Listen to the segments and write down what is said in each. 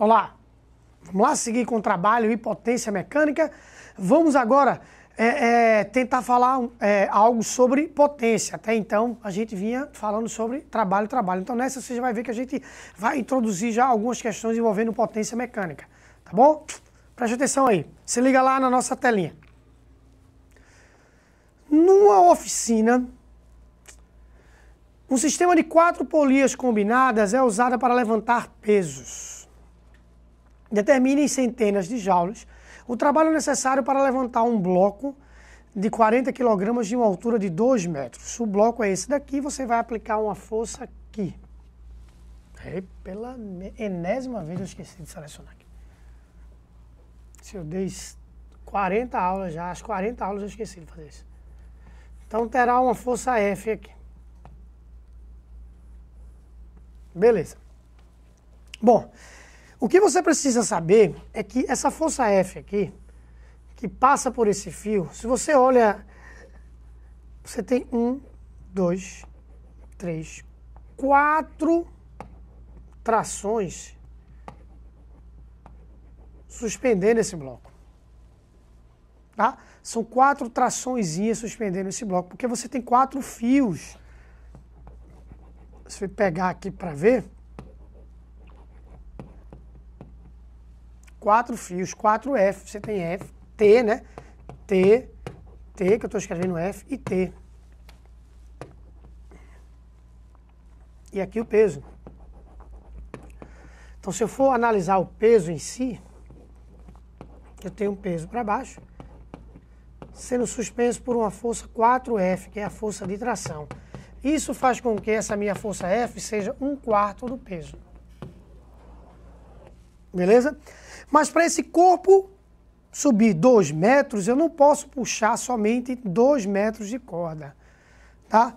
Olá, vamos lá seguir com o trabalho e potência mecânica. Vamos agora é, é, tentar falar é, algo sobre potência. Até então a gente vinha falando sobre trabalho, trabalho. Então nessa você vai ver que a gente vai introduzir já algumas questões envolvendo potência mecânica, tá bom? Preste atenção aí, se liga lá na nossa telinha. Numa oficina, um sistema de quatro polias combinadas é usado para levantar pesos. Determine em centenas de joules o trabalho necessário para levantar um bloco de 40 kg de uma altura de 2 metros. O bloco é esse daqui, você vai aplicar uma força aqui. É, pela enésima vez eu esqueci de selecionar aqui. Se eu dei 40 aulas já, as 40 aulas eu esqueci de fazer isso. Então terá uma força F aqui. Beleza. Bom, o que você precisa saber é que essa força F aqui, que passa por esse fio, se você olha, você tem um, dois, três, quatro trações suspendendo esse bloco. Tá? São quatro traçõezinhas suspendendo esse bloco, porque você tem quatro fios. Se eu pegar aqui para ver, quatro fios, 4F, você tem F, T, né? T, T, que eu estou escrevendo F, e T. E aqui o peso. Então, se eu for analisar o peso em si, eu tenho um peso para baixo, sendo suspenso por uma força 4F, que é a força de tração. Isso faz com que essa minha força F seja um quarto do peso. Beleza? Mas para esse corpo subir 2 metros, eu não posso puxar somente 2 metros de corda, tá?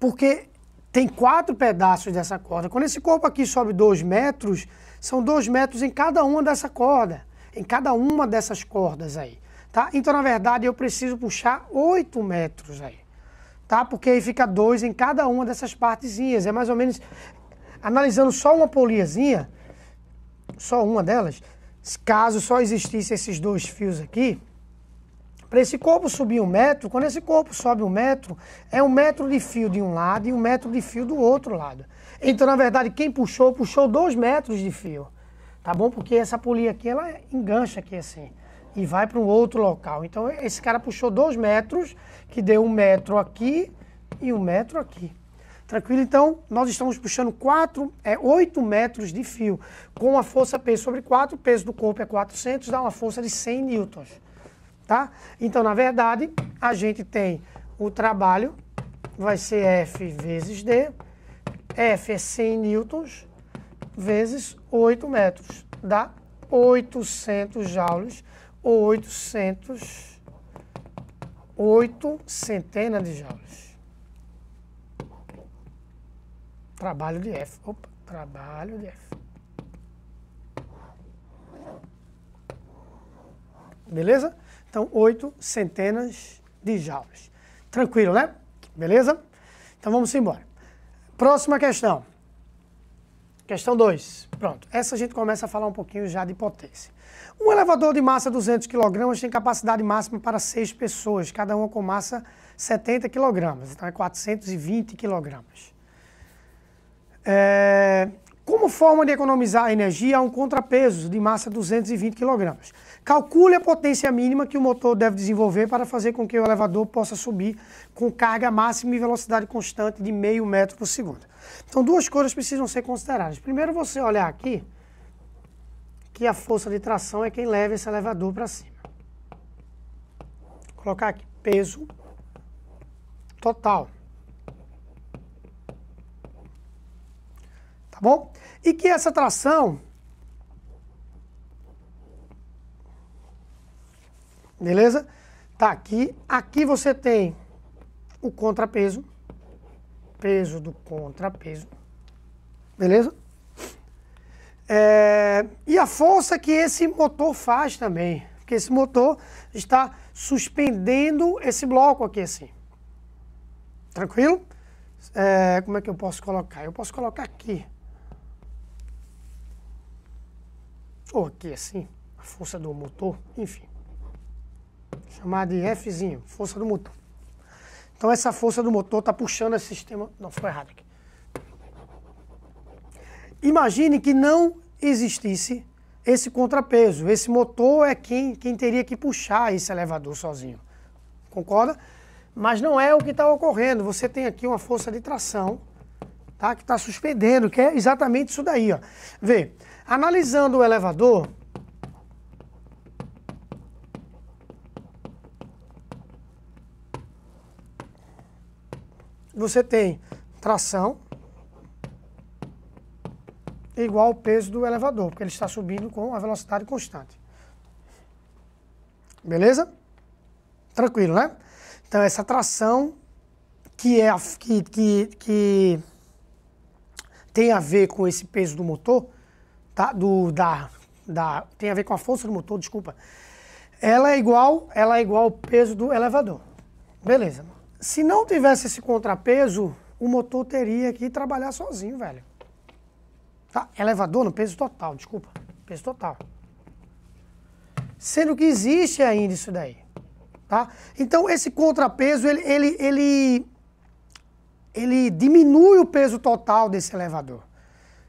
Porque tem quatro pedaços dessa corda. Quando esse corpo aqui sobe 2 metros, são 2 metros em cada uma dessa corda, em cada uma dessas cordas aí, tá? Então, na verdade, eu preciso puxar 8 metros aí, tá? Porque aí fica 2 em cada uma dessas partezinhas. É mais ou menos, analisando só uma poliazinha, só uma delas, caso só existisse esses dois fios aqui, para esse corpo subir um metro, quando esse corpo sobe um metro, é um metro de fio de um lado e um metro de fio do outro lado. Então, na verdade, quem puxou, puxou dois metros de fio. Tá bom? Porque essa polia aqui, ela engancha aqui assim e vai para um outro local. Então, esse cara puxou dois metros, que deu um metro aqui e um metro aqui. Tranquilo? Então, nós estamos puxando 4, é, 8 metros de fio com a força P sobre 4, o peso do corpo é 400, dá uma força de 100 newtons, tá? Então, na verdade, a gente tem o trabalho, vai ser F vezes D, F é 100 newtons, vezes 8 metros, dá 800 joules, ou 800, 8 centenas de joules. Trabalho de F. Opa, trabalho de F. Beleza? Então, 8 centenas de joules. Tranquilo, né? Beleza? Então, vamos embora. Próxima questão. Questão 2. Pronto. Essa a gente começa a falar um pouquinho já de potência. Um elevador de massa 200 kg tem capacidade máxima para 6 pessoas, cada uma com massa 70 kg. Então é 420 kg. É, como forma de economizar energia, há um contrapeso de massa 220 kg. Calcule a potência mínima que o motor deve desenvolver para fazer com que o elevador possa subir com carga máxima e velocidade constante de meio metro por segundo. Então, duas coisas precisam ser consideradas. Primeiro, você olhar aqui que a força de tração é quem leva esse elevador para cima. Vou colocar aqui peso total. bom? E que essa tração, beleza? Tá aqui, aqui você tem o contrapeso, peso do contrapeso, beleza? É, e a força que esse motor faz também, porque esse motor está suspendendo esse bloco aqui assim. Tranquilo? É, como é que eu posso colocar? Eu posso colocar aqui. aqui assim, a força do motor, enfim. Chamar de Fzinho, força do motor. Então essa força do motor está puxando esse sistema... Não, foi errado aqui. Imagine que não existisse esse contrapeso. Esse motor é quem, quem teria que puxar esse elevador sozinho. Concorda? Mas não é o que está ocorrendo. Você tem aqui uma força de tração tá, que está suspendendo, que é exatamente isso daí. Ó. Vê, Analisando o elevador, você tem tração igual ao peso do elevador, porque ele está subindo com a velocidade constante. Beleza? Tranquilo, né? Então, essa tração que, é, que, que, que tem a ver com esse peso do motor, tá? Do, da, da, tem a ver com a força do motor, desculpa. Ela é igual, ela é igual ao peso do elevador. Beleza. Se não tivesse esse contrapeso, o motor teria que trabalhar sozinho, velho. Tá? Elevador no peso total, desculpa. Peso total. Sendo que existe ainda isso daí. Tá? Então esse contrapeso, ele, ele, ele, ele diminui o peso total desse elevador.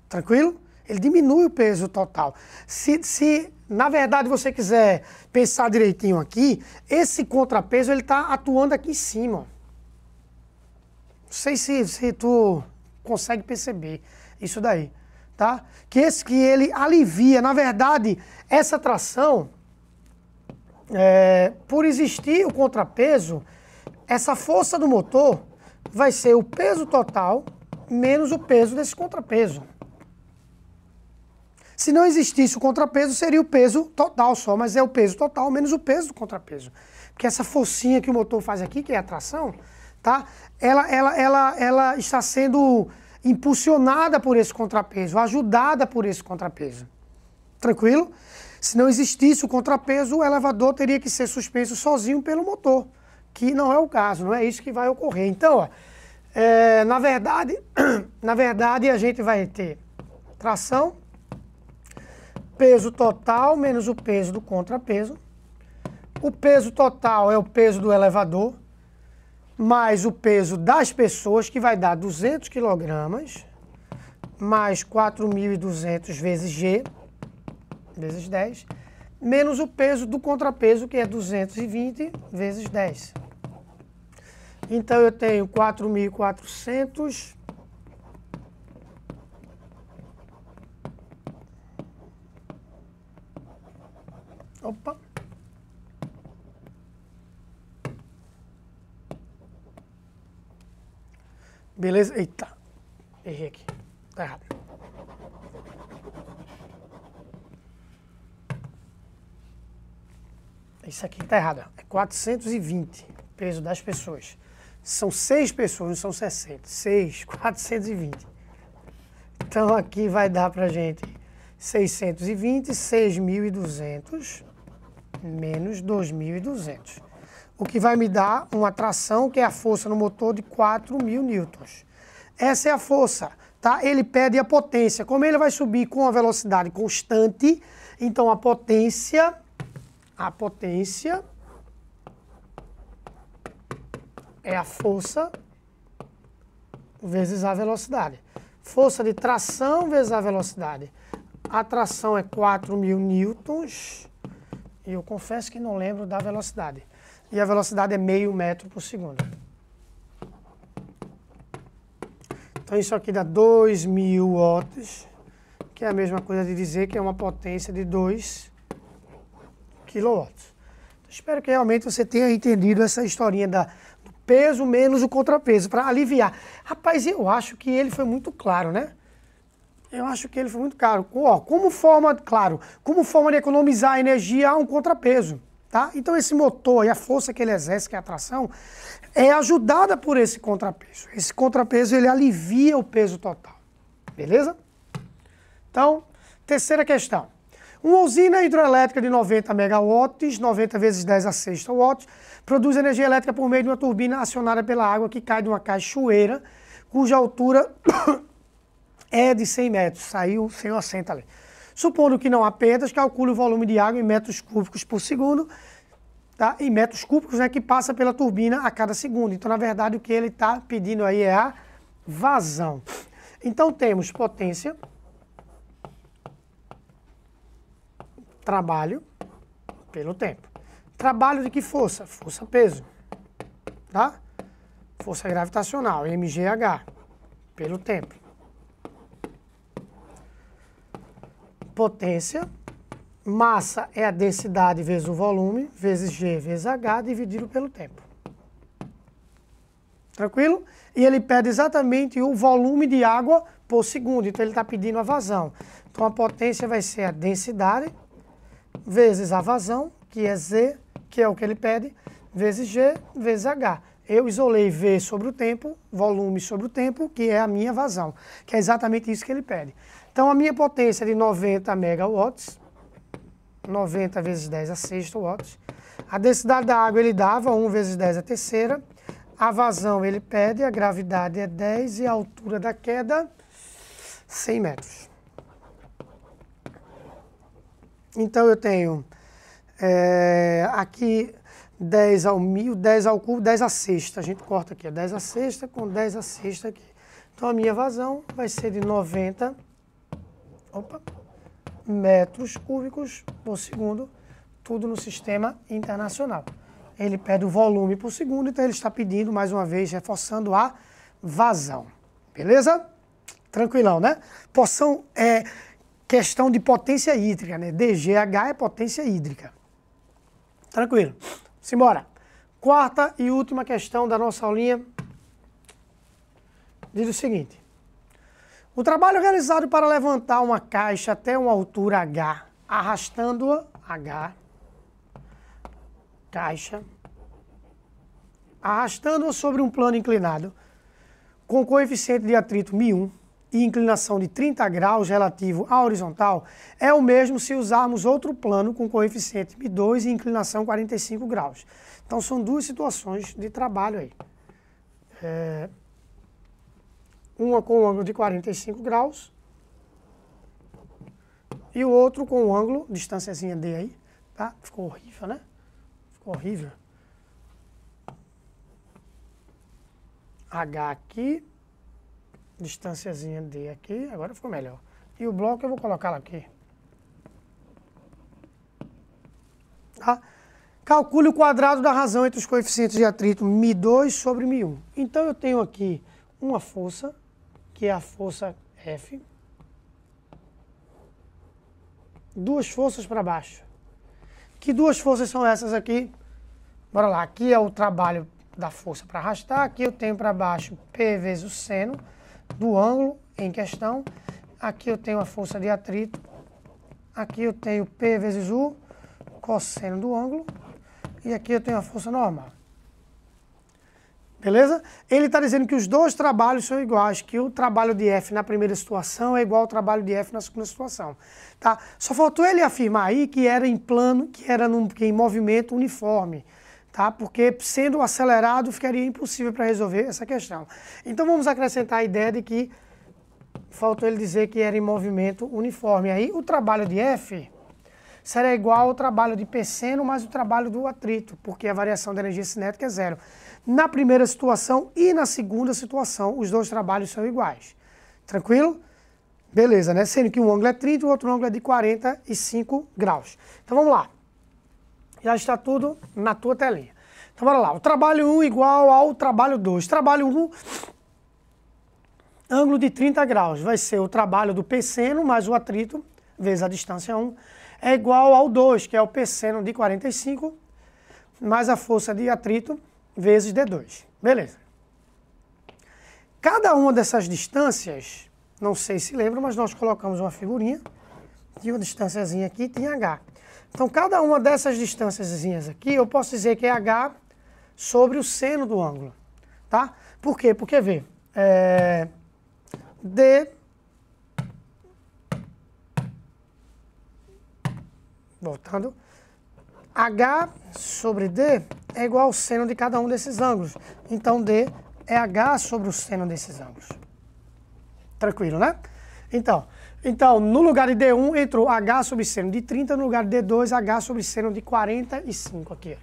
Tranquilo? Ele diminui o peso total. Se, se na verdade você quiser pensar direitinho aqui, esse contrapeso ele está atuando aqui em cima. Não sei se, se tu consegue perceber isso daí, tá? Que esse que ele alivia, na verdade, essa tração, é, por existir o contrapeso, essa força do motor vai ser o peso total menos o peso desse contrapeso. Se não existisse o contrapeso, seria o peso total só, mas é o peso total menos o peso do contrapeso. Porque essa forcinha que o motor faz aqui, que é a tração, tá? ela, ela, ela, ela está sendo impulsionada por esse contrapeso, ajudada por esse contrapeso. Tranquilo? Se não existisse o contrapeso, o elevador teria que ser suspenso sozinho pelo motor, que não é o caso, não é isso que vai ocorrer. Então, ó, é, na verdade, na verdade a gente vai ter tração, peso total menos o peso do contrapeso. O peso total é o peso do elevador, mais o peso das pessoas, que vai dar 200 kg, mais 4.200 vezes G, vezes 10, menos o peso do contrapeso, que é 220 vezes 10. Então, eu tenho 4.400 Opa! Beleza? Eita! Errei aqui. Tá errado. Isso aqui tá errado. É 420 peso das pessoas. São 6 pessoas, não são 60. 6, 420. Então aqui vai dar pra gente 620, 6.200 menos 2.200. O que vai me dar uma tração, que é a força no motor de 4.000 newtons. Essa é a força, tá? Ele pede a potência. Como ele vai subir com a velocidade constante, então a potência, a potência é a força vezes a velocidade. Força de tração vezes a velocidade. A tração é 4.000 newtons e eu confesso que não lembro da velocidade. E a velocidade é meio metro por segundo. Então isso aqui dá 2.000 watts, que é a mesma coisa de dizer que é uma potência de 2 kW. Então, espero que realmente você tenha entendido essa historinha da, do peso menos o contrapeso, para aliviar. Rapaz, eu acho que ele foi muito claro, né? eu acho que ele foi muito caro. como forma, claro, como forma de economizar energia, há um contrapeso. Tá? Então esse motor e a força que ele exerce, que é a tração, é ajudada por esse contrapeso. Esse contrapeso ele alivia o peso total. Beleza? Então, terceira questão. Uma usina hidroelétrica de 90 megawatts, 90 vezes 10 a sexta watts, produz energia elétrica por meio de uma turbina acionada pela água que cai de uma cachoeira, cuja altura é de 100 metros, saiu sem o assento ali. Supondo que não há perdas, calcule o volume de água em metros cúbicos por segundo, tá? em metros cúbicos né, que passa pela turbina a cada segundo. Então, na verdade, o que ele está pedindo aí é a vazão. Então, temos potência, trabalho pelo tempo. Trabalho de que força? Força peso, tá? Força gravitacional, MGH, pelo tempo. potência, massa é a densidade vezes o volume, vezes G vezes H, dividido pelo tempo. Tranquilo? E ele pede exatamente o volume de água por segundo, então ele está pedindo a vazão. Então a potência vai ser a densidade vezes a vazão, que é Z, que é o que ele pede, vezes G vezes H. Eu isolei V sobre o tempo, volume sobre o tempo, que é a minha vazão, que é exatamente isso que ele pede. Então, a minha potência é de 90 megawatts, 90 vezes 10 a sexta watts. A densidade da água ele dava 1 vezes 10 a é terceira. A vazão ele pede, a gravidade é 10 e a altura da queda 100 metros. Então eu tenho é, aqui 10 ao mil, 10 ao cubo, 10 a sexta. A gente corta aqui, é 10 a sexta com 10 a sexta aqui. Então a minha vazão vai ser de 90 opa, metros cúbicos por segundo, tudo no sistema internacional. Ele pede o volume por segundo, então ele está pedindo, mais uma vez, reforçando a vazão. Beleza? Tranquilão, né? Poção é questão de potência hídrica, né? DGH é potência hídrica. Tranquilo. Simbora. Quarta e última questão da nossa aulinha diz o seguinte. O trabalho realizado para levantar uma caixa até uma altura H, arrastando-a, H, caixa, arrastando-a sobre um plano inclinado, com coeficiente de atrito μ1 e inclinação de 30 graus relativo à horizontal, é o mesmo se usarmos outro plano com coeficiente μ2 e inclinação 45 graus. Então são duas situações de trabalho aí. É... Uma com um ângulo de 45 graus e o outro com um ângulo, distânciazinha D aí, tá? Ficou horrível, né? Ficou horrível. H aqui, distânciazinha D aqui, agora ficou melhor. E o bloco eu vou colocar lá aqui. Tá? Calcule o quadrado da razão entre os coeficientes de atrito Mi2 sobre Mi1. Então eu tenho aqui uma força que é a força F, duas forças para baixo. Que duas forças são essas aqui? Bora lá, aqui é o trabalho da força para arrastar, aqui eu tenho para baixo P vezes o seno do ângulo em questão, aqui eu tenho a força de atrito, aqui eu tenho P vezes o cosseno do ângulo, e aqui eu tenho a força normal. Beleza? Ele está dizendo que os dois trabalhos são iguais, que o trabalho de F na primeira situação é igual ao trabalho de F na segunda situação. Tá? Só faltou ele afirmar aí que era em plano, que era num, que em movimento uniforme. Tá? Porque sendo acelerado ficaria impossível para resolver essa questão. Então vamos acrescentar a ideia de que faltou ele dizer que era em movimento uniforme. Aí o trabalho de F será é igual ao trabalho de Pseno mais o trabalho do atrito, porque a variação da energia cinética é zero. Na primeira situação e na segunda situação, os dois trabalhos são iguais. Tranquilo? Beleza, né? Sendo que um ângulo é 30 e o outro ângulo é de 45 graus. Então vamos lá. Já está tudo na tua telinha. Então bora lá. O trabalho 1 igual ao trabalho 2. Trabalho 1 ângulo de 30 graus. Vai ser o trabalho do peceno mais o atrito, vezes a distância 1, é igual ao 2, que é o seno de 45, mais a força de atrito, vezes D2. Beleza. Cada uma dessas distâncias, não sei se lembra, mas nós colocamos uma figurinha de uma distânciazinha aqui, tem H. Então, cada uma dessas distânciazinhas aqui, eu posso dizer que é H sobre o seno do ângulo, tá? Por quê? Porque, vê, é, D voltando, H sobre D é igual ao seno de cada um desses ângulos. Então, D é H sobre o seno desses ângulos. Tranquilo, né? Então, então, no lugar de D1 entrou H sobre seno de 30, no lugar de D2, H sobre seno de 45 aqui.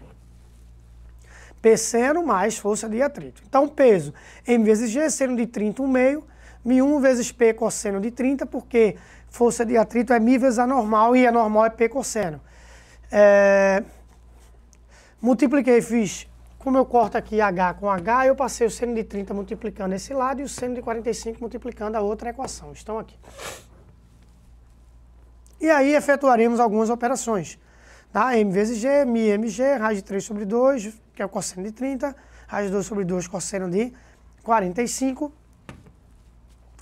P seno mais força de atrito. Então, peso, M vezes G, seno de 30, 1 meio, Mi 1 vezes P, cosseno de 30, porque força de atrito é a anormal e anormal é P cosseno. É... Multipliquei, fiz, como eu corto aqui H com H, eu passei o seno de 30 multiplicando esse lado e o seno de 45 multiplicando a outra equação. Estão aqui. E aí efetuaremos algumas operações. Tá? M vezes G, mi mg, raiz de 3 sobre 2, que é o cosseno de 30, raiz de 2 sobre 2, cosseno de 45.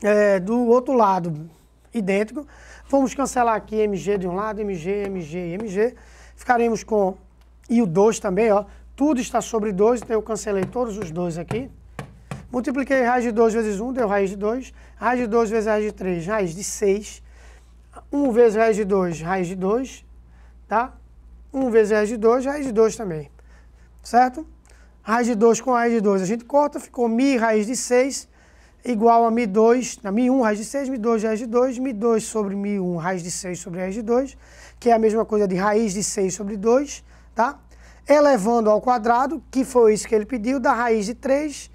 É, do outro lado, idêntico. Vamos cancelar aqui MG de um lado, MG, MG e MG. Ficaremos com e o 2 também, ó. Tudo está sobre 2, então eu cancelei todos os dois aqui. Multipliquei raiz de 2 vezes 1, um, deu raiz de 2. Raiz de 2 vezes raiz de 3, raiz de 6. 1 um vezes raiz de 2, raiz de 2. Tá? 1 um vezes raiz de 2, raiz de 2 também. Certo? Raiz de 2 com raiz de 2 a gente corta, ficou mi raiz de 6 igual a Mi2, na Mi1 raiz de 6, Mi2 raiz de 2, Mi2 sobre Mi1 raiz de 6 sobre raiz de 2, que é a mesma coisa de raiz de 6 sobre 2, tá? Elevando ao quadrado, que foi isso que ele pediu, da raiz de 3,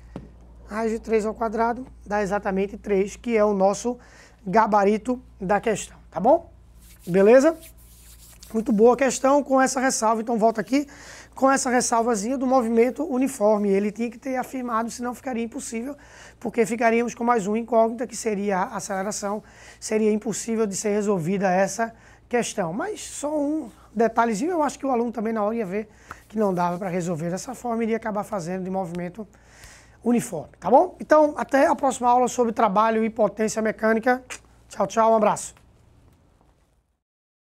raiz de 3 ao quadrado, dá exatamente 3, que é o nosso gabarito da questão, tá bom? Beleza? Muito boa a questão com essa ressalva, então volta aqui com essa ressalvazinha do movimento uniforme. Ele tinha que ter afirmado, senão ficaria impossível, porque ficaríamos com mais uma incógnita, que seria a aceleração. Seria impossível de ser resolvida essa questão. Mas só um detalhezinho, eu acho que o aluno também na hora ia ver que não dava para resolver dessa forma, iria acabar fazendo de movimento uniforme, tá bom? Então, até a próxima aula sobre trabalho e potência mecânica. Tchau, tchau, um abraço.